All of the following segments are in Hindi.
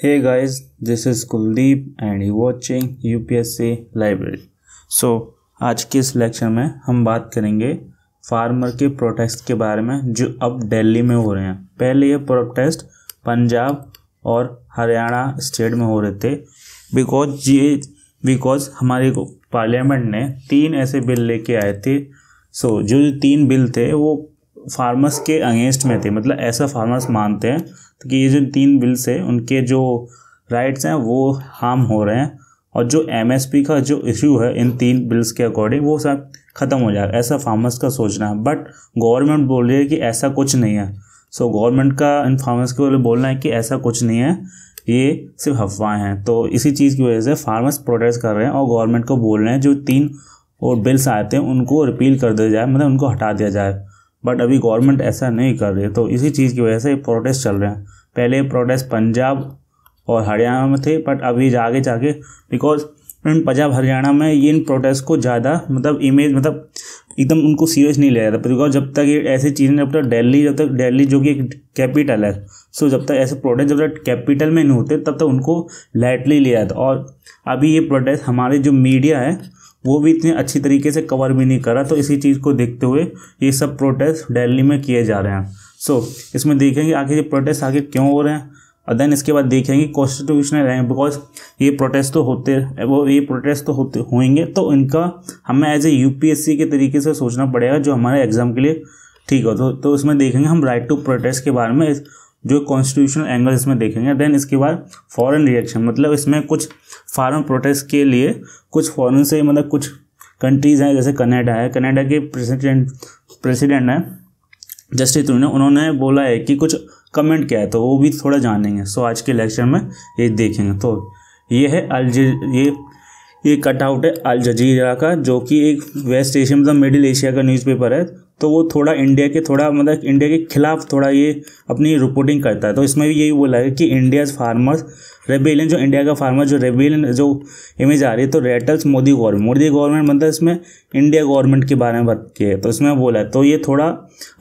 Hey guys, this is Kuldeep and you watching UPSC Library. So आज के इस लेक्चर में हम बात करेंगे फार्मर के प्रोटेस्ट के बारे में जो अब दिल्ली में हो रहे हैं पहले ये प्रोटेस्ट पंजाब और हरियाणा स्टेट में हो रहे थे बिकॉज ये बिकॉज हमारे पार्लियामेंट ने तीन ऐसे बिल लेके आए थे सो so, जो तीन बिल थे वो फार्मर्स के अगेंस्ट में थे मतलब ऐसा फार्मर्स मानते हैं तो कि ये जो तीन बिल्स है उनके जो राइट्स हैं वो हार्म हो रहे हैं और जो एम का जो इश्यू है इन तीन बिल्स के अकॉर्डिंग वो सब ख़त्म हो जाएगा ऐसा फार्मर्स का सोचना है बट गवर्नमेंट बोल रही है कि ऐसा कुछ नहीं है सो so, गवर्नमेंट का इन फार्मर्स के लिए बोलना है कि ऐसा कुछ नहीं है ये सिर्फ अफवाहें हैं तो इसी चीज़ की वजह से फार्मर्स प्रोटेस्ट कर रहे हैं और गवर्नमेंट को बोल रहे हैं जो तीन और बिल्स आते हैं उनको रिपील कर दिया जाए मतलब उनको हटा दिया जाए बट अभी गवर्नमेंट ऐसा नहीं कर रही है तो इसी चीज़ की वजह से प्रोटेस्ट चल रहे हैं पहले प्रोटेस्ट पंजाब और हरियाणा में थे बट अभी आगे जाके बिकॉज इन पंजाब हरियाणा में ये इन प्रोटेस्ट को ज़्यादा मतलब इमेज मतलब एकदम उनको सीरियस नहीं लिया जाता बिकॉज जब तक ये ऐसी चीज़ें जब तक दिल्ली जब तक दिल्ली जो कि एक कैपिटल है सो जब तक ऐसे प्रोटेस्ट जब तक कैपिटल में नहीं होते तब तक उनको लाइटली लिया जाता और अभी ये प्रोटेस्ट हमारे जो मीडिया है वो भी इतने अच्छी तरीके से कवर भी नहीं करा तो इसी चीज़ को देखते हुए ये सब प्रोटेस्ट दिल्ली में किए जा रहे हैं सो so, इसमें देखेंगे आगे ये प्रोटेस्ट आगे क्यों हो रहे हैं और देन इसके बाद देखेंगे कॉन्स्टिट्यूशनल हैं बिकॉज ये प्रोटेस्ट तो होते वो ये प्रोटेस्ट तो होते होंगे तो इनका हमें एज ए यू के तरीके से सोचना पड़ेगा जो हमारे एग्ज़ाम के लिए ठीक हो तो, तो इसमें देखेंगे हम राइट टू प्रोटेस्ट के बारे में जो कॉन्स्टिट्यूशनल एंगल इसमें देखेंगे देन इसके बाद फॉरेन रिएक्शन मतलब इसमें कुछ फॉरेन प्रोटेस्ट के लिए कुछ फॉरेन से मतलब कुछ कंट्रीज़ हैं जैसे कनाडा है कनाडा के प्रेसिडेंट प्रेसिडेंट हैं जस्टिस ने उन्होंने बोला है कि कुछ कमेंट क्या है तो वो भी थोड़ा जानेंगे सो आज के लेक्चर में ये देखेंगे तो ये है अलजे ये ये कटआउट है अल जजीरा का जो कि एक वेस्ट एशिया मतलब मिडिल एशिया का न्यूज़पेपर है तो वो थोड़ा इंडिया के थोड़ा मतलब इंडिया के खिलाफ थोड़ा ये अपनी रिपोर्टिंग करता है तो इसमें भी यही बोला है कि इंडियाज फार्मर्स रेबेलियन जो इंडिया का फार्मर जो रेबेलियन जो इमेज आ रही है तो rattles Modi government Modi government मतलब इसमें इंडिया गवर्नमेंट के बारे में बात की है तो इसमें बोला है तो ये थोड़ा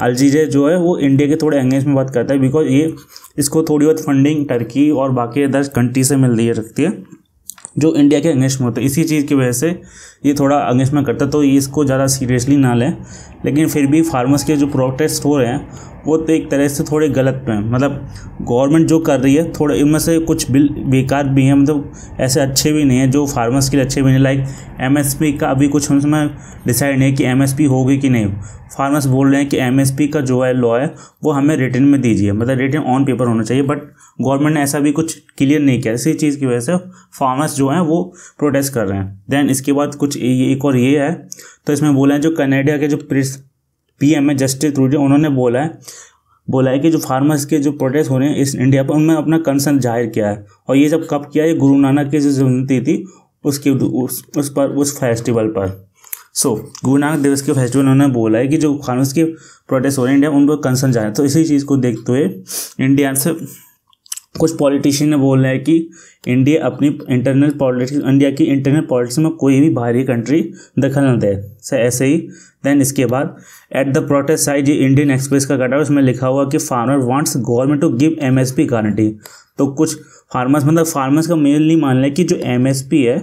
अलजीजे जो है वो इंडिया के थोड़े एंगेज में बात करता है बिकॉज ये इसको थोड़ी बहुत फंडिंग टर्की और बाकी अदर्स कंट्री से मिल रही रखती है जो इंडिया के अंगेस्ट में होते इसी चीज़ की वजह से ये थोड़ा अगेंस्ट में करता है तो ये इसको ज़्यादा सीरियसली ना लें लेकिन फिर भी फार्मर्स के जो प्रोटेस्ट हो रहे हैं वो तो एक तरह से थोड़े गलत हैं मतलब गवर्नमेंट जो कर रही है थोड़े इनमें से कुछ बिल बेकार भी हैं मतलब ऐसे अच्छे भी नहीं हैं जो फार्मर्स के लिए अच्छे भी नहीं लाइक एम का अभी कुछ उसमें डिसाइड नहीं है कि एमएसपी होगी कि नहीं फार्मर्स बोल रहे हैं कि एम का जो है लॉ है वो हमें रिटर्न में दीजिए मतलब रिटर्न ऑन पेपर होना चाहिए बट गवर्नमेंट ने ऐसा भी कुछ क्लियर नहीं किया इसी चीज़ की वजह से फार्मर्स जो हैं वो प्रोटेस्ट कर रहे हैं देन इसके बाद कुछ एक और ये है तो इसमें बोला है जो कनेडिया के जो प्रेस पी एम है जस्टिस ट्रूडे उन्होंने बोला है बोला है कि जो फार्मर्स के जो प्रोटेस्ट हो रहे हैं इस इंडिया पर उनमें अपना कंसर्न जाहिर किया है और ये जब कब किया है गुरु नानक की जो जयंती थी उसके उस, उस पर उस फेस्टिवल पर सो so, गुरु नानक दिवस के फेस्टिवल उन्होंने बोला है कि जो फार्मर्स के प्रोटेस्ट हो रहे हैं इंडिया उन पर कंसर्न जाहिर तो इसी चीज़ को देखते हुए इंडिया से कुछ पॉलिटिशियन ने बोला है कि इंडिया अपनी इंटरनल पॉलिटिक्स इंडिया की इंटरनल पॉलिटिक्स में कोई भी बाहरी कंट्री दखल न दे ऐसे ही देन इसके बाद एट द प्रोटेस्ट साइड ये इंडियन एक्सप्रेस का कटा उसमें लिखा हुआ कि farmer wants government to give MSP guarantee तो कुछ फार्मर्स मतलब फार्मर्स का मेल नहीं मान लिया कि जो एमएसपी है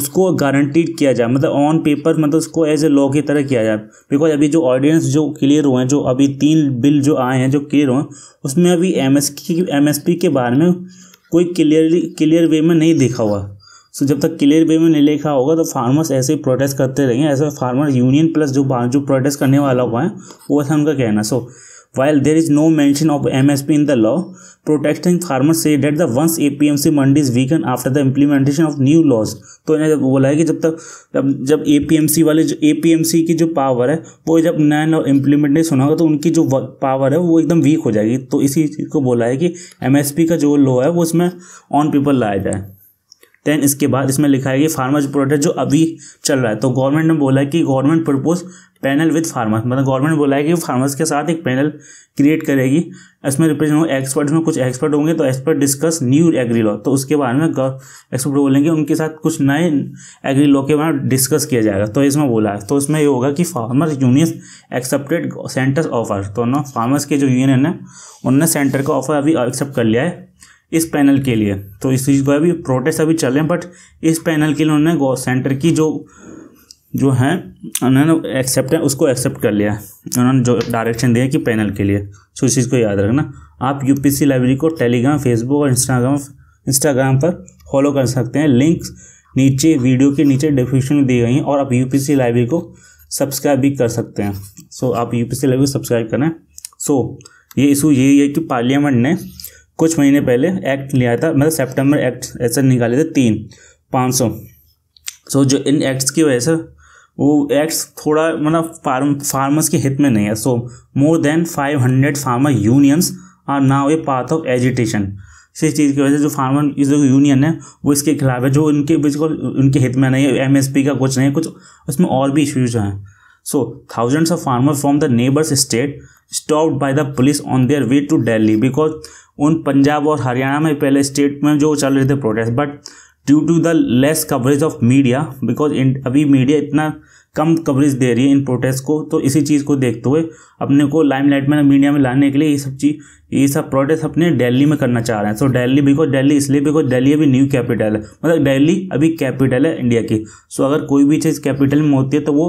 उसको गारंटीड किया जाए मतलब ऑन पेपर मतलब उसको एज ए लॉ की तरह किया जाए बिकॉज अभी जो ऑडियंस जो क्लियर हुए हैं जो अभी तीन बिल जो आए हैं जो क्लियर हुए हैं उसमें अभी एम एस की के बारे में कोई क्लियरली क्लियर वे में नहीं देखा हुआ सो जब तक क्लियर वे में नहीं लिखा होगा तो फार्मर्स ऐसे ही प्रोटेस्ट करते रहेंगे ऐसे फार्मर यूनियन प्लस जो जो प्रोटेस्ट करने वाला हुआ है वो था उनका कहना so while there is no mention M S P in the law protecting farmer से that the once A P M C mandi mandis weaken after the implementation of new laws तो इन्हें बोला है कि जब तक जब जब ए पी एम सी वाले जो सी की जो पावर है वो जब नया लॉ इम्प्लीमेंटेशन होगा तो उनकी जो पावर है वो एकदम वीक हो जाएगी तो इसी चीज़ को बोला है कि एम एस पी का जो लॉ है वो उसमें ऑन पीपल लाया जाए देन इसके बाद इसमें लिखा है कि फार्मर्स प्रोटेस्ट जो अभी चल रहा है तो गवर्नमेंट ने बोला है कि government propose panel with farmers मतलब गवर्नमेंट बोला है कि फार्मर्स के साथ एक पैनल क्रिएट करेगी इसमें रिप्रेजेंट होंगे एक्सपर्ट्स में कुछ एक्सपर्ट होंगे तो expert discuss new agri law तो उसके बारे में एक्सपर्ट बोलेंगे उनके साथ कुछ नए एग्री लॉ के बारे में डिस्कस किया जाएगा तो इसमें बोला है तो इसमें ये होगा कि farmer union accepted centre's offer तो ना फार्मर्स के जो यूनियन है उनने सेंटर का ऑफर अभी एक्सेप्ट कर लिया है इस पैनल के लिए तो इस चीज़ को अभी प्रोटेस्ट अभी चल रहे हैं बट इस पैनल के लिए उन्होंने सेंटर की जो जो है उन्होंने एक्सेप्ट है उसको एक्सेप्ट कर लिया उन्होंने जो डायरेक्शन दिया कि पैनल के लिए सो तो इस चीज़ को याद रखना आप यूपीसी लाइब्रेरी को टेलीग्राम फेसबुक और इंस्टाग्राम इंस्टाग्राम पर फॉलो कर सकते हैं लिंक्स नीचे वीडियो के नीचे डिस्क्रिप्शन में दी गई हैं और आप यू लाइब्रेरी को सब्सक्राइब भी कर सकते हैं सो so, आप यू लाइब्रेरी को सब्सक्राइब करें सो so, ये इशू यही है कि पार्लियामेंट ने कुछ महीने पहले एक्ट लिया था मतलब सेप्टेम्बर एक्ट ऐसे निकाले थे तीन पाँच सौ सो जो इन एक्ट्स की वजह से वो एक्ट्स थोड़ा मतलब फार्म फार्मर्स के हित में नहीं है so more than five hundred farmer unions are now a part of agitation इस चीज़ की वजह से जो फार्मर जो यूनियन है वो इसके खिलाफ है जो उनके बिल्कुल उनके हित में नहीं है पी का कुछ नहीं है कुछ उसमें और भी इश्यूज हैं so thousands of farmer from the neighbours state stopped by the police on their way to Delhi because उन पंजाब और हरियाणा में पहले स्टेट में जो चल रहे थे protest but due to the less coverage of media because अभी मीडिया इतना कम कवरेज दे रही है इन प्रोटेस्ट को तो इसी चीज़ को देखते हुए अपने को लाइमलाइट में मीडिया में लाने के लिए ये सब चीज़ ये सब प्रोटेस्ट अपने दिल्ली में करना चाह रहे हैं सो दिल्ली बिकॉज दिल्ली इसलिए बिकॉज दिल्ली अभी न्यू कैपिटल है मतलब दिल्ली अभी कैपिटल है इंडिया की सो अगर कोई भी चीज़ कैपिटल में होती है तो वो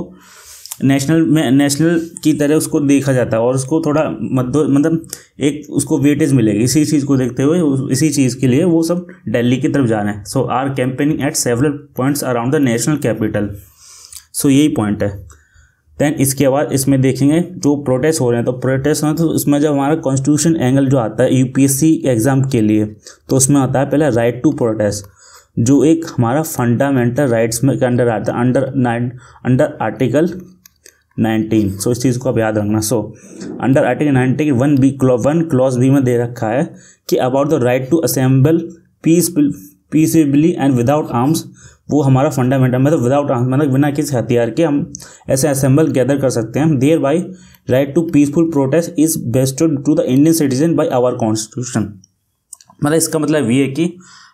नेशनल में नेशनल की तरह उसको देखा जाता है और उसको थोड़ा मध्य मतलब एक उसको वेटेज मिलेगी इसी चीज़ को देखते हुए इसी चीज़ के लिए वो सब दिल्ली की तरफ जाना है so are campaigning at several points around the national capital so यही पॉइंट है देन इसके बाद इसमें देखेंगे जो प्रोटेस्ट हो रहे हैं तो प्रोटेस्ट हो रहे हैं तो इसमें जब हमारा कॉन्स्टिट्यूशन एंगल जो आता है यूपीएससी एग्ज़ाम के लिए तो उसमें आता है पहले राइट टू प्रोटेस्ट जो एक हमारा फंडामेंटल राइट्स में के अंडर आता है under nine under article nineteen so इस चीज़ को आप याद रखना so under article nineteen one B clause one clause B में दे रखा है कि about the right to assemble peace peaceably and without arms वो हमारा फंडामेंटल मतलब विदाउट आर्म्स मतलब बिना किसी हथियार के हम ऐसे असेंबल गैदर कर सकते हैं thereby right to peaceful protest is vested to the Indian citizen by our constitution मतलब इसका मतलब ये है कि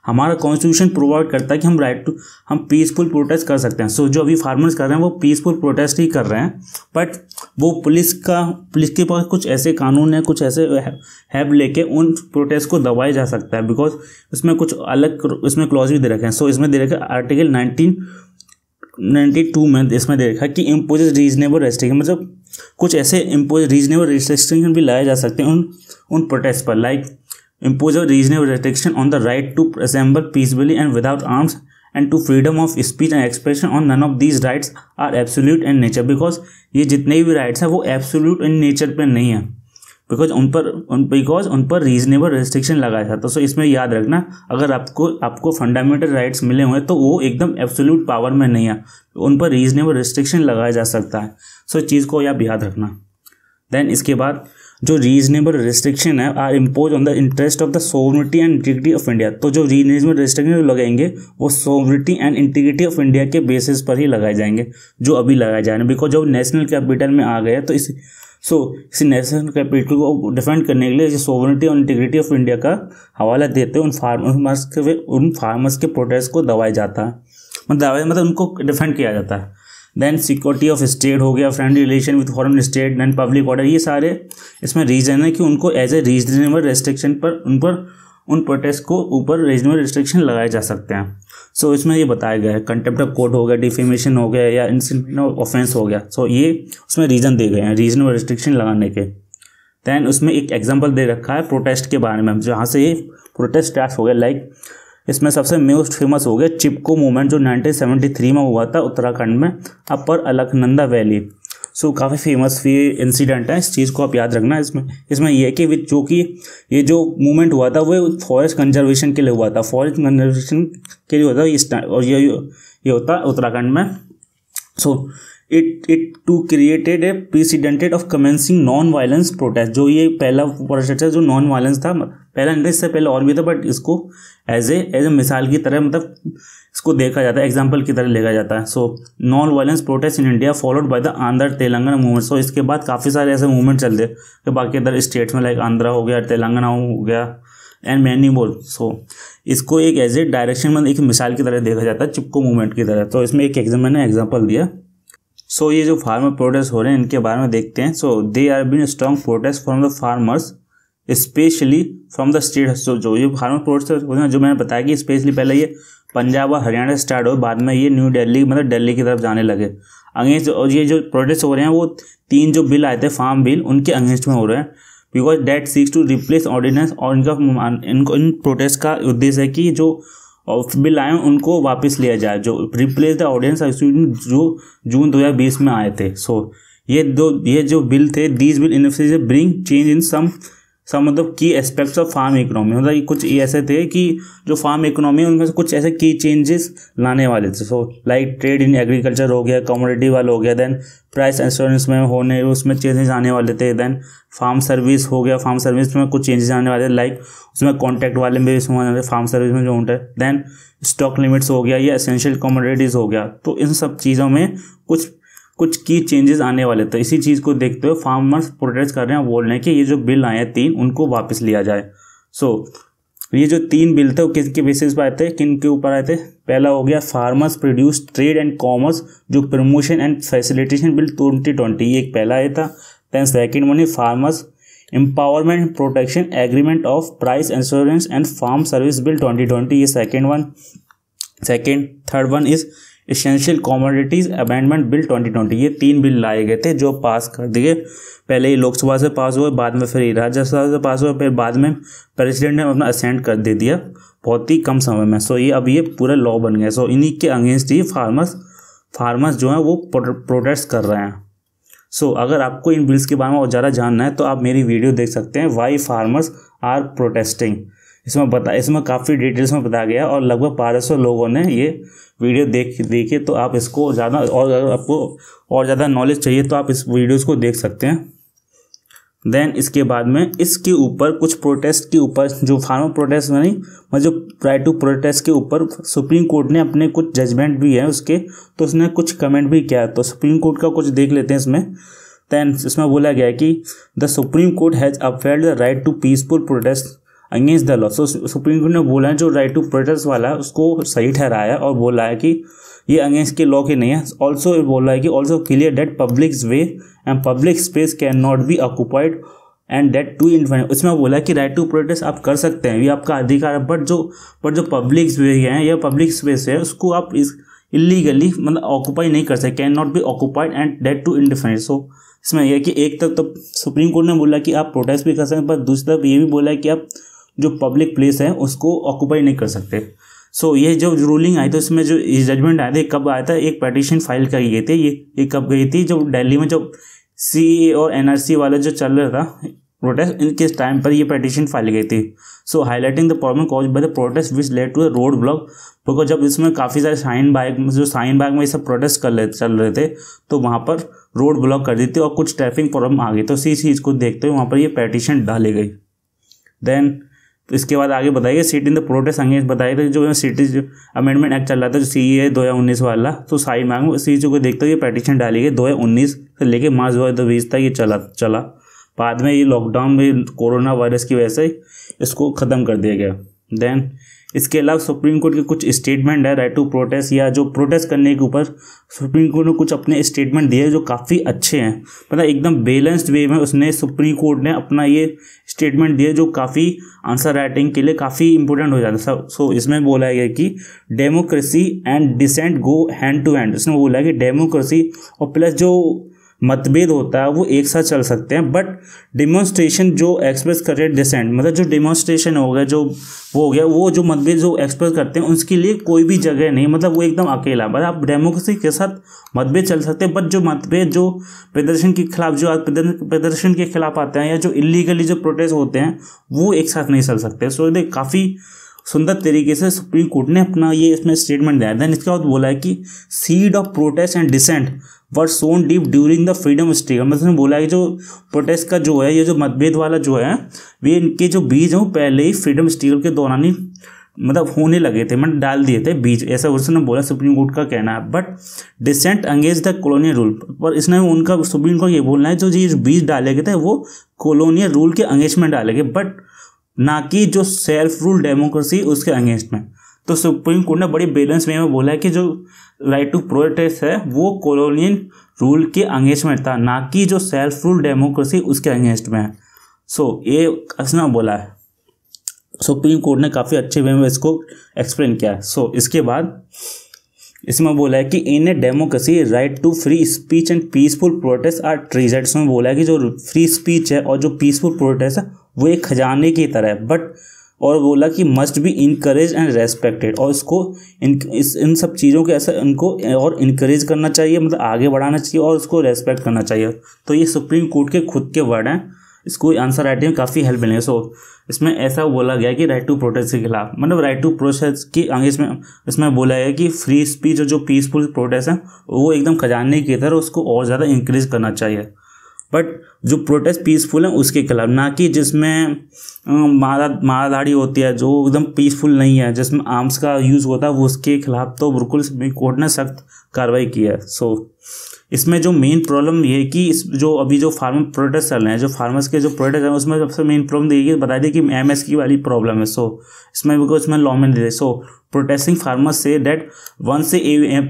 हमारा कॉन्स्टिट्यूशन प्रोवाइड करता है कि हम राइट टू हम पीसफुल प्रोटेस्ट कर सकते हैं सो so, जो अभी फार्मर्स कर रहे हैं वो पीसफुल प्रोटेस्ट ही कर रहे हैं बट वो पुलिस का पुलिस के पास कुछ ऐसे कानून है कुछ ऐसे हैब लेके उन प्रोटेस्ट को दबाया जा सकता है बिकॉज इसमें कुछ अलग इसमें क्लॉज भी दे रखे हैं सो so, इसमें दे रखा है आर्टिकल नाइनटीन नाइन्टी टू में इसमें दे रखा कि इम्पोज रीजनेबल रेस्ट्रिक्शन मतलब कुछ ऐसे इम्पोज रीजनेबल रेस्ट्रिक्शन भी लाए जा सकते हैं उन उन प्रोटेस्ट पर like impose a reasonable restriction on the right to assemble peaceably and without arms and to freedom of speech and expression on none of these rights are absolute in nature because ये जितने भी राइट्स हैं वो एब्सोल्यूट इन नेचर पर नहीं है बिकॉज उन पर उन बिकॉज उन पर रीजनेबल रिस्ट्रिक्शन लगाया जाता है तो सो इसमें याद रखना अगर आपको आपको फंडामेंटल राइट्स मिले हुए तो वो एकदम एब्सोल्यूट पावर में नहीं है उन पर रीजनेबल रिस्ट्रिक्शन लगाया जा सकता है सो so, इस चीज़ को आप याद रखना देन इसके बाद जो रीजनेबल रिस्ट्रिक्शन है are impose on the interest of the sovereignty and integrity of India तो जो रीजनेबल रिस्ट्रिक्शन लगेंगे लगाएंगे वो sovereignty and integrity of India के बेसिस पर ही लगाए जाएंगे जो अभी लगाए जा रहे हैं बिकॉज जब नेशनल कैपिटल में आ गया तो इस सो so, इसी नेशनल कैपिटल को डिफेंड करने के लिए सोवरिटी और इंटीग्रिटी ऑफ इंडिया का हवाला देते हैं उन फार्मर्स के उन फार्मर्स के प्रोटेस्ट को दबाया जाता है मतलब दबाया मतलब उनको डिफेंड किया जाता है देन सिक्योरिटी ऑफ स्टेट हो गया friendly relation with foreign state then public order ये सारे इसमें रीजन है कि उनको एज ए रीजनेबल रेस्ट्रिक्शन पर उन पर उन प्रोटेस्ट को ऊपर रीजनेबल रिस्ट्रिक्शन लगाए जा सकते हैं सो so, इसमें ये बताया गया है कंटेम्प्ट ऑफ कोर्ट हो गया डिफेमेशन हो गया या ऑफ ऑफेंस हो गया सो so, ये उसमें रीज़न दे गए हैं रीजनेबल रिस्ट्रिक्शन लगाने के दैन उसमें एक एग्जाम्पल दे रखा है प्रोटेस्ट के बारे में जहाँ से ये प्रोटेस्ट स्टार्ट हो गया लाइक like, इसमें सबसे मोस्ट फेमस हो गया चिपको मूवमेंट जो 1973 में हुआ था उत्तराखंड में upper Alaknanda valley so so, काफ़ी फेमस भी इंसिडेंट है इस चीज़ को आप याद रखना इसमें इसमें यह कि जो कि ये जो मूवमेंट हुआ था वो फॉरेस्ट कंजर्वेशन के लिए हुआ था फॉरेस्ट कंजर्वेशन के लिए होता इस और ये ये होता उत्तराखंड में so it it to created a precedented of commencing non violence protest जो ये पहला प्रोटेस्ट है जो नॉन वायलेंस था पहला इंटरेस्ट से पहले और भी था बट इसको एज ए एज ए मिसाल की तरह मतलब इसको देखा जाता है एग्जाम्पल की तरह लेखा जाता है so non violence protest in India followed by the Andhra Telangana movement so इसके बाद काफ़ी सारे ऐसे मूवमेंट चलते कि बाकी अदर स्टेट्स में लाइक आंध्रा हो गया तेलंगाना हो गया एंड मैनी मोर सो इसको एक एज ए डायरेक्शन में एक मिसाल की तरह देखा जाता है चिपको मूवमेंट की तरह तो इसमें एक एग्जाम मैंने एग्जाम्पल दिया सो so, ये जो फार्मर प्रोटेस्ट हो रहे हैं इनके बारे में देखते हैं so they are been strong protest from the farmers specially from the state so जो ये फार्मर प्रोड्स होते हैं जो मैंने बताया कि स्पेशली पहले ये पंजाब और हरियाणा से स्टार्ट हो बाद में ये न्यू दिल्ली मतलब दिल्ली की तरफ जाने लगे अगेंस्ट और ये जो प्रोटेस्ट हो रहे हैं वो तीन जो बिल आए थे फार्म बिल उनके अगेंस्ट में हो रहे हैं because that seeks to replace ordinance और इनका इनको इन प्रोटेस्ट का उद्देश्य है कि जो बिल आए उनको वापस लिया जाए जो रिप्लेस द ऑर्डिनेंस जो जून बीस में आए थे सो so, ये दो ये जो बिल थे these bill in bring change in some सब मतलब की एस्पेक्ट्स ऑफ फार्म इकोनॉमी मतलब ये कुछ ऐसे थे कि जो फार्म इकोनॉमी है उनमें से कुछ ऐसे की चेंजेस लाने वाले थे so like trade in agriculture हो गया कमोडिटी वाला हो गया देन प्राइस इंश्योरेंस में होने उसमें चेंजेस आने वाले थे देन फार्म सर्विस हो गया फार्म सर्विस में कुछ चेंजेस आने वाले लाइक उसमें कॉन्ट्रैक्ट वाले में भी समझ फार्म सर्विस में जो होता देन स्टॉक लिमिट्स हो गया या एसेंशियल कमोडिटीज़ हो गया तो इन सब चीज़ों में कुछ कुछ की चेंजेस आने वाले थे तो इसी चीज़ को देखते हुए फार्मर्स प्रोटेस्ट कर रहे हैं बोल रहे हैं कि ये जो बिल आए हैं तीन उनको वापस लिया जाए सो so, ये जो तीन बिल थे वो किसके बेसिस पर आए थे किन के ऊपर आए थे पहला हो गया farmers produce trade and commerce जो promotion and facilitation bill twenty twenty ये एक पहला आया था then second one farmers empowerment protection agreement of price insurance and farm service bill twenty ये second one second third one is essential commodities amendment bill 2020 ये तीन बिल लाए गए थे जो पास कर दिए पहले ये लोकसभा से पास हुए बाद में फिर राज्यसभा से पास हुए फिर बाद में प्रेसिडेंट ने अपना असेंट कर दे दिया बहुत ही कम समय में सो ये अब ये पूरा लॉ बन गया सो इन्हीं के अगेंस्ट ही फार्मर्स फार्मर्स जो हैं वो प्रोटेस्ट कर रहे हैं सो so, अगर आपको इन बिल्स के बारे में और ज़्यादा जानना है तो आप मेरी वीडियो देख सकते हैं वाई फार्मर्स आर प्रोटेस्टिंग इसमें बता इसमें काफ़ी डिटेल्स में बताया गया और लगभग बारह सौ लोगों ने ये वीडियो देख देखिए तो आप इसको ज़्यादा और अगर आपको और ज़्यादा नॉलेज चाहिए तो आप इस वीडियोज़ को देख सकते हैं देन इसके बाद में इसके ऊपर कुछ प्रोटेस्ट के ऊपर जो फार्मर प्रोटेस्ट यानी मतलब जो राइट टू प्रोटेस्ट के ऊपर सुप्रीम कोर्ट ने अपने कुछ जजमेंट भी है उसके तो उसने कुछ कमेंट भी किया तो सुप्रीम कोर्ट का कुछ देख लेते हैं इसमें देन इसमें बोला गया कि the Supreme Court has upheld the right to peaceful protest against the law so Supreme Court ने बोला है जो राइट टू प्रोटेस्ट वाला है उसको सही ठहराया और बोला है कि ये अगेंस्ट के लॉ के नहीं है ऑल्सो बोला है कि also clear that public way and public space can not be occupied and that to infinite उसमें बोला कि राइट टू प्रोटेस्ट आप कर सकते हैं ये आपका अधिकार है बट जो बट जो पब्लिक वे हैं या पब्लिक स्पेस है उसको आप इस इलीगली मतलब ऑक्यूपाई नहीं कर सकते can not be occupied and that to indefinite so इसमें यह कि एक तक तो सुप्रीम कोर्ट ने बोला कि आप प्रोटेस्ट भी कर सकते हैं पर दूसरी तरफ ये भी बोला है कि आप जो पब्लिक प्लेस है उसको ऑक्यूपाई नहीं कर सकते सो so, ये जो रूलिंग आई थी तो उसमें जो जजमेंट आया था कब आया था एक पटिशन फाइल करी गई थी ये ये कब गई थी जब दिल्ली में जो सी e और सी वाला जो चल रहा था प्रोटेस्ट इनके टाइम पर ये पटिशन फाइल गई थी so highlighting the problem caused by the protest which led to the road block because जब इसमें काफ़ी सारे साइन बाग जो साइन बाग में ये सब प्रोटेस्ट कर रहे चल रहे थे तो वहाँ पर रोड ब्लॉक कर दी थी और कुछ ट्रैफिक प्रॉब्लम आ गई तो इसी चीज़ को देखते हुए वहाँ पर ये पटिशन डाली गई देन तो इसके बाद आगे बताइए sit in the protest against बताइए थे जो सिटीज अमेंडमेंट एक्ट चल रहा था जो सी है दो हज़ार उन्नीस वाला तो साई मांग सी जो को देखते हुए पटिशन डाली गई दो हज़ार उन्नीस से लेकर मार्च दो हज़ार बीस तक ये चला चला बाद में ये लॉकडाउन में कोरोना वायरस की वजह से इसको ख़त्म कर दिया गया देन इसके अलावा सुप्रीम कोर्ट के कुछ स्टेटमेंट है राइट टू प्रोटेस्ट या जो प्रोटेस्ट करने के ऊपर सुप्रीम कोर्ट ने कुछ अपने स्टेटमेंट दिए जो काफ़ी अच्छे हैं मतलब एकदम बैलेंस्ड वे में उसने सुप्रीम कोर्ट ने अपना ये स्टेटमेंट दिए जो काफ़ी आंसर राइटिंग के लिए काफ़ी इंपॉर्टेंट हो जाता है so, सो इसमें बोला गया कि democracy and dissent go hand to hand इसमें बोला है कि डेमोक्रेसी और प्लस जो मतभेद होता है वो एक साथ चल सकते हैं बट डिमोन्स्ट्रेशन जो एक्सप्रेस कर रहे हैं डिसेंट मतलब जो डिमोन्स्ट्रेशन हो गया जो वो हो गया वो जो मतभेद जो एक्सप्रेस करते हैं उसके लिए कोई भी जगह नहीं मतलब वो एकदम अकेला मतलब आप डेमोक्रेसी के साथ मतभेद चल सकते हैं बट जो मतभेद जो प्रदर्शन के खिलाफ जो प्रदर्शन के खिलाफ आते हैं या जो इलीगली जो प्रोटेस्ट होते हैं वो एक साथ नहीं चल सकते सो so, काफ़ी सुंदर तरीके से सुप्रीम कोर्ट ने अपना ये इसमें स्टेटमेंट दिया देन इसके बाद बोला है कि seed of protest and dissent were sown deep during the freedom struggle मतलब उसने बोला है जो प्रोटेस्ट का जो है ये जो मतभेद वाला जो है वे इनके जो बीज हैं वो पहले ही फ्रीडम स्ट्रगल के दौरान ही मतलब होने लगे थे मतलब डाल दिए थे बीज ऐसा उसने बोला सुप्रीम कोर्ट का कहना है बट डिसेंट अंगेज द कॉलोनियल रूल पर इसने उनका सुप्रीम कोर्ट ये बोलना है जो ये बीज डाले गए थे वो कॉलोनियल रूल के अंगेज में डाले गए बट ना कि जो सेल्फ रूल डेमोक्रेसी उसके अंगेंस्ट में तो सुप्रीम कोर्ट ने बड़ी बैलेंस वे में बोला है कि जो राइट टू प्रोटेस्ट है वो कॉलोनियल रूल के अंगेस्ट में था ना कि जो सेल्फ रूल डेमोक्रेसी उसके अंगेंस्ट में है सो so, ये असना बोला है सुप्रीम कोर्ट ने काफ़ी अच्छे वे में इसको एक्सप्लेन किया है सो so, इसके बाद इसमें बोला है कि in a democracy right to free speech and peaceful protest are treasured में बोला है कि जो फ्री स्पीच है और जो पीसफुल प्रोटेस्ट है वो एक खजाने की तरह है बट और बोला कि must be encouraged and respected और इसको इन इस इन सब चीज़ों के ऐसा इनको और इंकरेज करना चाहिए मतलब आगे बढ़ाना चाहिए और उसको रेस्पेक्ट करना चाहिए तो ये सुप्रीम कोर्ट के खुद के वर्ड हैं इसको आंसर राइटिंग में काफ़ी हेल्प मिलेगी सो इसमें ऐसा बोला गया कि राइट टू प्रोटेस्ट के खिलाफ मतलब राइट टू प्रोटेस्ट की आगे इसमें इसमें बोला गया कि फ्री स्पीच और जो पीसफुल प्रोटेस्ट है वो एकदम खजाने की तरह उसको और ज़्यादा इंक्रीज करना चाहिए बट जो प्रोटेस्ट पीसफुल हैं उसके खिलाफ ना कि जिसमें मारा माराधाड़ी होती है जो एकदम पीसफुल नहीं है जिसमें आर्म्स का यूज़ होता है वो उसके खिलाफ तो बिल्कुल कोर्ट ने सख्त कार्रवाई की है सो इसमें जो मेन प्रॉब्लम ये कि इस जो अभी जो फार्मर प्रोटेस्ट चल रहे हैं जो फार्मर्स के जो प्रोटेस्ट हैं उसमें सबसे मेन प्रॉब्लम ये बता दें कि एम एस की वाली प्रॉब्लम है सो इसमें बिकॉज इसमें लॉ में they so farmer that one से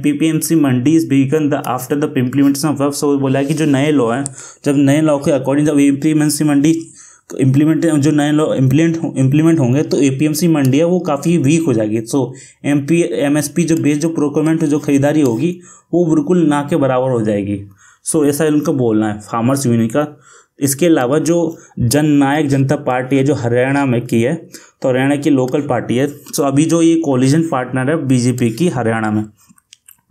P P M C mandi is become the after the implementation of web so बोला कि जो नए लॉ हैं जब नए लॉ के अकॉर्डिंग जब P M C mandi implement जो नए लॉ इम्प्लीमेंट इम्प्लीमेंट होंगे तो ए पी एम सी मंडी है वो काफ़ी वीक हो जाएगी so M P M S P जो बेस्ट जो प्रोक्योरमेंट जो खरीदारी होगी वो बिल्कुल ना के बराबर हो जाएगी सो so, ऐसा उनका बोलना है फार्मर्स यूनियन का इसके अलावा जो जन नायक जनता पार्टी है जो हरियाणा में की है तो हरियाणा की लोकल पार्टी है तो अभी जो ये कोलिजन पार्टनर है बीजेपी की हरियाणा में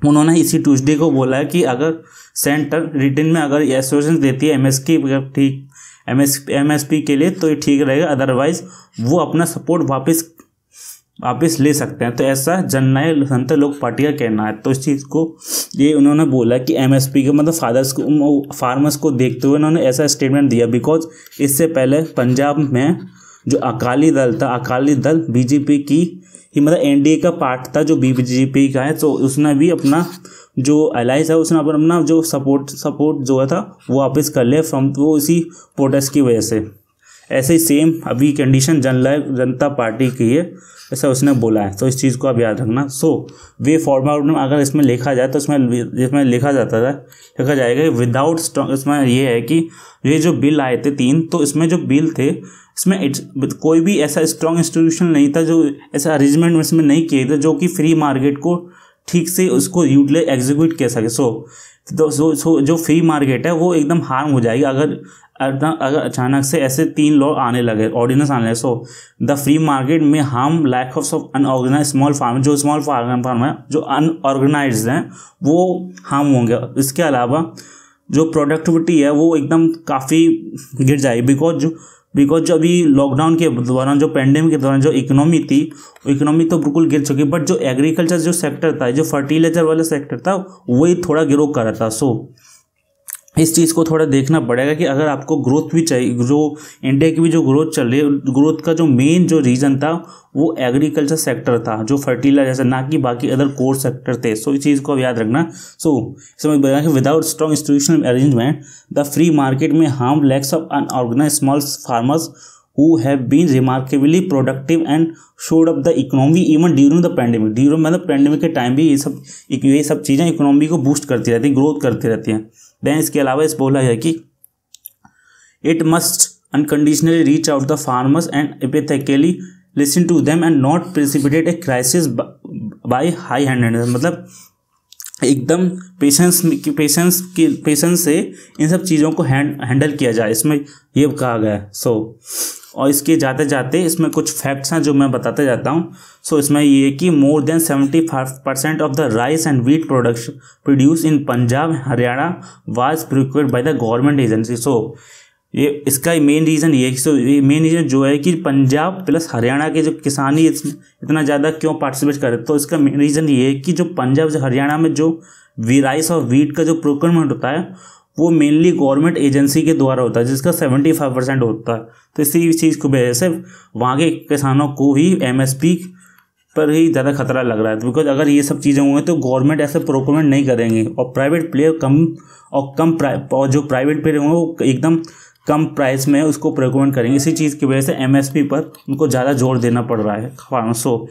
उन्होंने इसी ट्यूसडे को बोला है कि अगर सेंटर रिटर्न में अगर एसोसिएशन देती है एम मतलब की ठीक M S M S P के लिए तो ये ठीक रहेगा अदरवाइज वो अपना सपोर्ट वापस वापिस ले सकते हैं तो ऐसा जननायक संत लोक पार्टी का कहना है तो इस चीज़ को ये उन्होंने बोला कि एमएसपी के मतलब फादर्स को फार्मर्स को देखते हुए उन्होंने ऐसा स्टेटमेंट दिया बिकॉज इससे पहले पंजाब में जो अकाली दल था अकाली दल बीजेपी की ही मतलब एनडीए का पार्ट था जो बीजेपी का है तो उसने भी अपना जो अलाइस है उसने अपना अपना जो सपोर्ट सपोर्ट जो था वो वापस कर लिया फ्रॉम वो इसी प्रोटेस्ट की वजह से ऐसे ही सेम अभी कंडीशन जन जनता पार्टी की है ऐसा उसने बोला है तो इस चीज़ को आप याद रखना सो वे फॉर्मेट में अगर इसमें लिखा जाए तो इसमें इसमें लिखा जाता था लिखा जाएगा विदाउट स्ट्रॉन्ग इसमें ये है कि ये जो बिल आए थे तीन तो इसमें जो बिल थे इसमें इट्स कोई भी ऐसा स्ट्रॉन्ग इंस्टीट्यूशन नहीं था जो ऐसा अरेंजमेंट इसमें नहीं किए थे जो कि फ्री मार्केट को ठीक से उसको यूटिलाइज एग्जीक्यूट कर सके सो तो सो जो फ्री मार्केट है वो एकदम हार्म हो जाएगी अगर एकदम अगर अचानक से ऐसे तीन लोग आने लगे ऑर्डिनेंस आने लगे सो द फ्री मार्केट में हम lack of unorganize small farm जो स्मॉल फार्म फार्म है जो अनऑर्गेनाइज हैं वो हार्म होंगे इसके अलावा जो प्रोडक्टिविटी है वो एकदम काफ़ी गिर जाएगी बिकॉज बिकॉज जो अभी लॉकडाउन के दौरान जो पेंडेमिक के दौरान जो इकोनॉमी थी इकोनॉमी तो बिल्कुल गिर चुकी बट जो एग्रीकल्चर जो सेक्टर था जो फर्टिलाइजर वाला सेक्टर था वही थोड़ा ग्रो कर रहा था सो so, इस चीज़ को थोड़ा देखना पड़ेगा कि अगर आपको ग्रोथ भी चाहिए जो इंडिया की भी जो ग्रोथ चल रही है ग्रोथ का जो मेन जो रीज़न था वो एग्रीकल्चर सेक्टर था जो फर्टिलाइजर ना कि बाकी अदर कोर सेक्टर थे सो इस चीज़ को अब याद रखना सो समझ बताया कि without strong institutional arrangement the free market may harm lakhs of unorganize small farmers who have been remarkably productive and showed up the economy even during the pandemic during मतलब पैंडेमिक के टाइम भी ये सब ये सब चीज़ें इकोनॉमी को बूस्ट करती रहती हैं ग्रोथ करती रहती हैं देन इसके अलावा इस बोला है कि it must unconditionally reach out the farmers and empathetically listen to them and not precipitate a crisis by high handed मतलब एकदम पेशेंस पेशेंस की पेशेंस से इन सब चीज़ों को हैंड हैंडल किया जाए इसमें ये कहा गया है सो so, और इसके जाते जाते इसमें कुछ फैक्ट्स हैं जो मैं बताते जाता हूँ सो so, इसमें ये कि more than seventy five percent of the rice and wheat production produce in Punjab Haryana was procured by the government agency so ये इसका मेन रीज़न ये सो ये मेन रीज़न जो है कि पंजाब प्लस हरियाणा के जो किसान ही इतना ज़्यादा क्यों पार्टिसिपेट करें तो इसका मेन रीज़न ये है कि जो पंजाब जो हरियाणा में जो वी राइस और वीट का जो प्रोक्योरमेंट होता है वो मेनली गवर्नमेंट एजेंसी के द्वारा होता है जिसका सेवेंटी फाइव परसेंट होता है तो इसी चीज़ की वजह से वहाँ के किसानों को ही एम एस पी पर ही ज़्यादा खतरा लग रहा है बिकॉज अगर ये सब चीज़ें होंगे तो गवर्नमेंट ऐसे प्रोक्योरमेंट नहीं करेंगे और प्राइवेट प्लेयर कम और कम और जो प्राइवेट प्लेयर होंगे वो एकदम कम प्राइस में उसको प्रोक्योरमेंट करेंगे इसी चीज़ की वजह से एम पर उनको ज़्यादा जोर देना पड़ रहा है फार्म हाँ, सो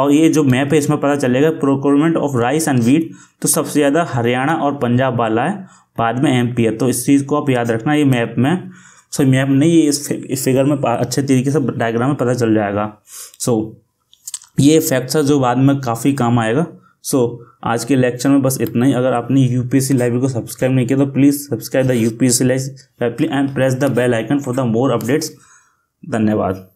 और ये जो मैप है इसमें पता चलेगा procurement of rice and wheat तो सबसे ज़्यादा हरियाणा और पंजाब वाला है बाद में एम्पियर तो इस चीज़ को आप याद रखना ये मैप में सो मैप नहीं ये इस फिगर में अच्छे तरीके से डायग्राम में पता चल जाएगा सो ये फैक्ट्स है जो बाद में काफ़ी काम आएगा सो so, आज के लेक्चर में बस इतना ही अगर आपने यू पी एस लाइब्रेरी को सब्सक्राइब नहीं किया तो please subscribe the U P S C library and press the bell icon for the more updates धन्यवाद